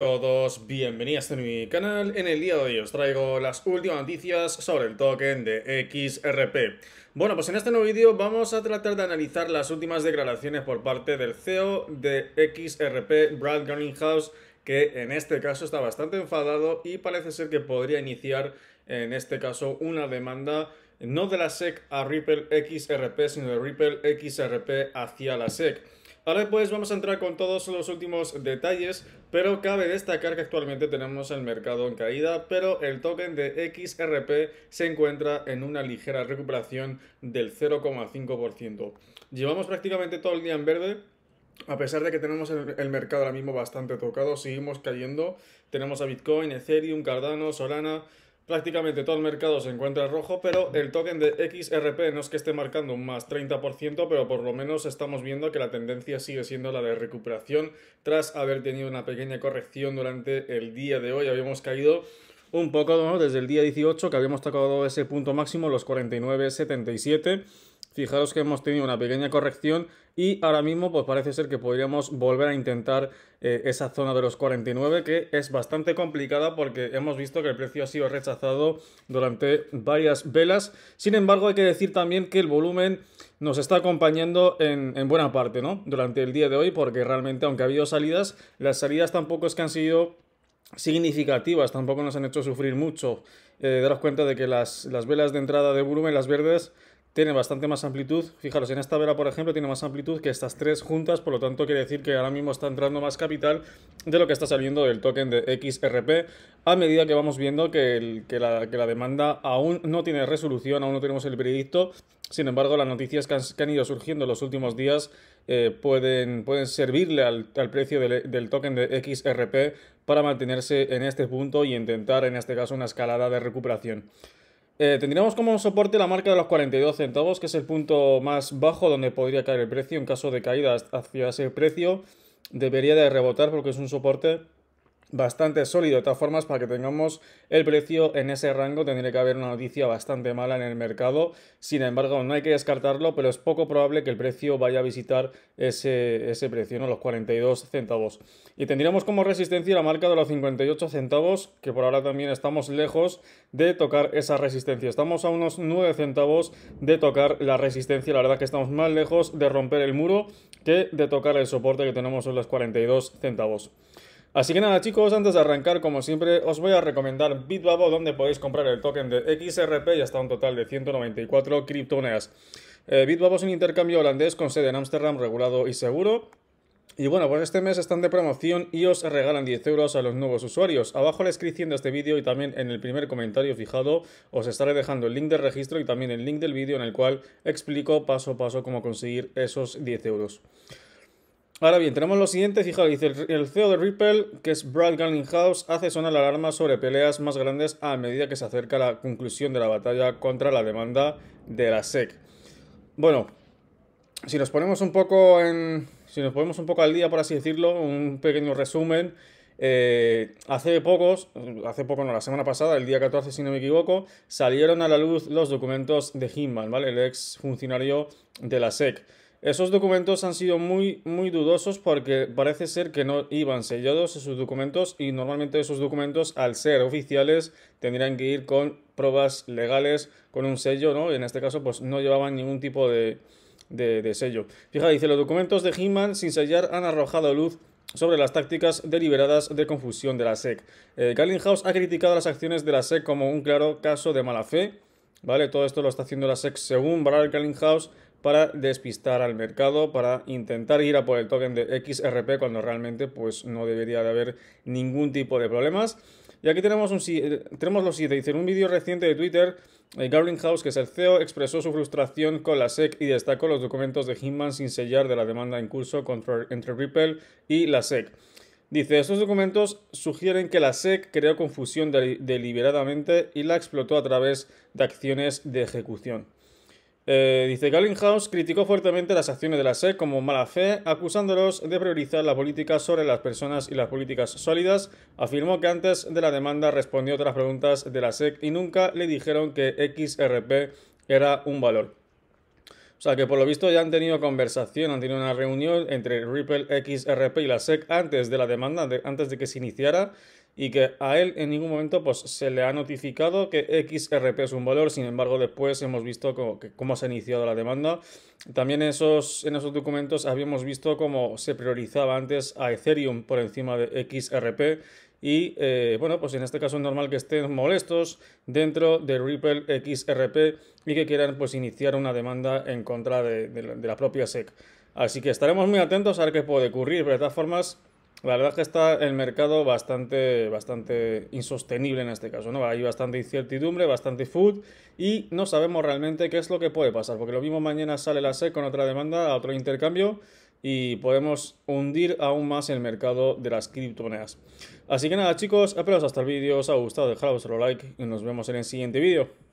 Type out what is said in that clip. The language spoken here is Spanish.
todos, bienvenidos a mi este canal. En el día de hoy os traigo las últimas noticias sobre el token de XRP. Bueno, pues en este nuevo vídeo vamos a tratar de analizar las últimas declaraciones por parte del CEO de XRP, Brad Greenhouse, que en este caso está bastante enfadado y parece ser que podría iniciar en este caso una demanda no de la SEC a Ripple XRP, sino de Ripple XRP hacia la SEC. Ahora pues vamos a entrar con todos los últimos detalles, pero cabe destacar que actualmente tenemos el mercado en caída, pero el token de XRP se encuentra en una ligera recuperación del 0,5%. Llevamos prácticamente todo el día en verde, a pesar de que tenemos el, mercado ahora mismo bastante tocado, seguimos cayendo. Tenemos a Bitcoin, Ethereum, Cardano, Solana, prácticamente todo el mercado se encuentra rojo, pero el token de XRP no es que esté marcando un más 30%, pero por lo menos estamos viendo que la tendencia sigue siendo la de recuperación tras haber tenido una pequeña corrección durante el día de hoy. Habíamos caído un poco ¿no? desde el día 18 que habíamos tocado ese punto máximo, los 49,77. Fijaros que hemos tenido una pequeña corrección y ahora mismo pues parece ser que podríamos volver a intentar eh, esa zona de los 49 que es bastante complicada porque hemos visto que el precio ha sido rechazado durante varias velas. Sin embargo hay que decir también que el volumen nos está acompañando en, buena parte ¿no? durante el día de hoy porque realmente aunque ha habido salidas, las salidas tampoco es que han sido significativas, tampoco nos han hecho sufrir mucho. Eh, daros cuenta de que las velas de entrada de volumen, las verdes, tiene bastante más amplitud. Fijaros, en esta vela, por ejemplo, tiene más amplitud que estas tres juntas, por lo tanto quiere decir que ahora mismo está entrando más capital de lo que está saliendo del token de XRP, a medida que vamos viendo que, la, demanda aún no tiene resolución, aún no tenemos el veredicto, sin embargo las noticias que han, ido surgiendo en los últimos días eh, pueden, servirle al, precio del token de XRP para mantenerse en este punto y intentar en este caso una escalada de recuperación. Eh, tendríamos como soporte la marca de los 42 centavos, que es el punto más bajo donde podría caer el precio. En caso de caída hacia ese precio, debería de rebotar porque es un soporte bastante sólido. De todas formas, para que tengamos el precio en ese rango, tendría que haber una noticia bastante mala en el mercado. Sin embargo, no hay que descartarlo, pero es poco probable que el precio vaya a visitar ese, precio, ¿no? los 42 centavos. Y tendríamos como resistencia la marca de los 58 centavos, que por ahora también estamos lejos de tocar esa resistencia. Estamos a unos 9 centavos de tocar la resistencia. La verdad que estamos más lejos de romper el muro que de tocar el soporte que tenemos en los 42 centavos. Así que nada chicos, antes de arrancar como siempre os voy a recomendar Bitwabo, donde podéis comprar el token de XRP y hasta un total de 194 criptomonedas. Eh, Bitwabo es un intercambio holandés con sede en Ámsterdam regulado y seguro y bueno, pues este mes están de promoción y os regalan 10 euros a los nuevos usuarios. Abajo en la descripción de este vídeo y también en el primer comentario fijado os estaré dejando el link de registro y también el link del vídeo en el cual explico paso a paso cómo conseguir esos 10 euros. Ahora bien, tenemos lo siguiente, Fijaos, dice el CEO de Ripple, que es Brad Garlinghouse, hace sonar la alarma sobre peleas más grandes a medida que se acerca la conclusión de la batalla contra la demanda de la SEC. Bueno, si nos ponemos un poco en. Si nos ponemos un poco al día, por así decirlo, un pequeño resumen. Eh, hace pocos, hace poco, no, la semana pasada, el día 14, si no me equivoco, salieron a la luz los documentos de Hinman, ¿vale? El ex funcionario de la SEC. Esos documentos han sido muy, muy dudosos porque parece ser que no iban sellados esos documentos y normalmente esos documentos, al ser oficiales, tendrían que ir con pruebas legales, con un sello, ¿no? en este caso, pues no llevaban ningún tipo de, sello. Fija, dice, los documentos de he sin sellar han arrojado luz sobre las tácticas deliberadas de confusión de la e eh, SEC. Calling ha criticado las acciones de la SEC como un claro caso de mala fe. ¿Vale? Todo esto lo está haciendo la SEC según Brad Gallinghouse para despistar al mercado, para intentar ir a por el token de XRP cuando realmente pues no debería de haber ningún tipo de problemas. Y aquí tenemos, un, eh, tenemos lo siguiente, dice, en un vídeo reciente de Twitter, eh, Gavin House, que es el CEO, expresó su frustración con la SEC y destacó los documentos de Hinman sin sellar de la demanda en curso entre Ripple y la SEC. Dice, estos documentos sugieren que la SEC creó confusión deliberadamente y la explotó a través de acciones de ejecución. Eh, dice Gallinghouse criticó fuertemente las acciones de la SEC como mala fe, acusándolos de priorizar la política sobre las personas y las políticas sólidas. Afirmó que antes de la demanda respondió otras preguntas de la SEC y nunca le dijeron que XRP era un valor. O sea que por lo visto ya han tenido conversación, han tenido una reunión entre Ripple XRP y la SEC antes de la demanda, antes de que se iniciara y que a él en ningún momento pues, se le ha notificado que XRP es un valor, sin embargo después hemos visto cómo, cómo se ha iniciado la demanda. También esos, en esos documentos habíamos visto cómo se priorizaba antes a Ethereum por encima de XRP y eh, bueno, pues en este caso es normal que estén molestos dentro de Ripple XRP y que quieran pues iniciar una demanda en contra de, de la propia SEC. Así que estaremos muy atentos a ver qué puede ocurrir, pero de todas formas la verdad es que está el mercado bastante, bastante insostenible en este caso, ¿no? Hay bastante incertidumbre, bastante food y no sabemos realmente qué es lo que puede pasar, porque lo mismo mañana sale la SEC con otra demanda, otro intercambio y podemos hundir aún más el mercado de las criptomonedas. Así que nada chicos, espero hasta el vídeo os ha gustado, dejad vuestro like y nos vemos en el siguiente vídeo.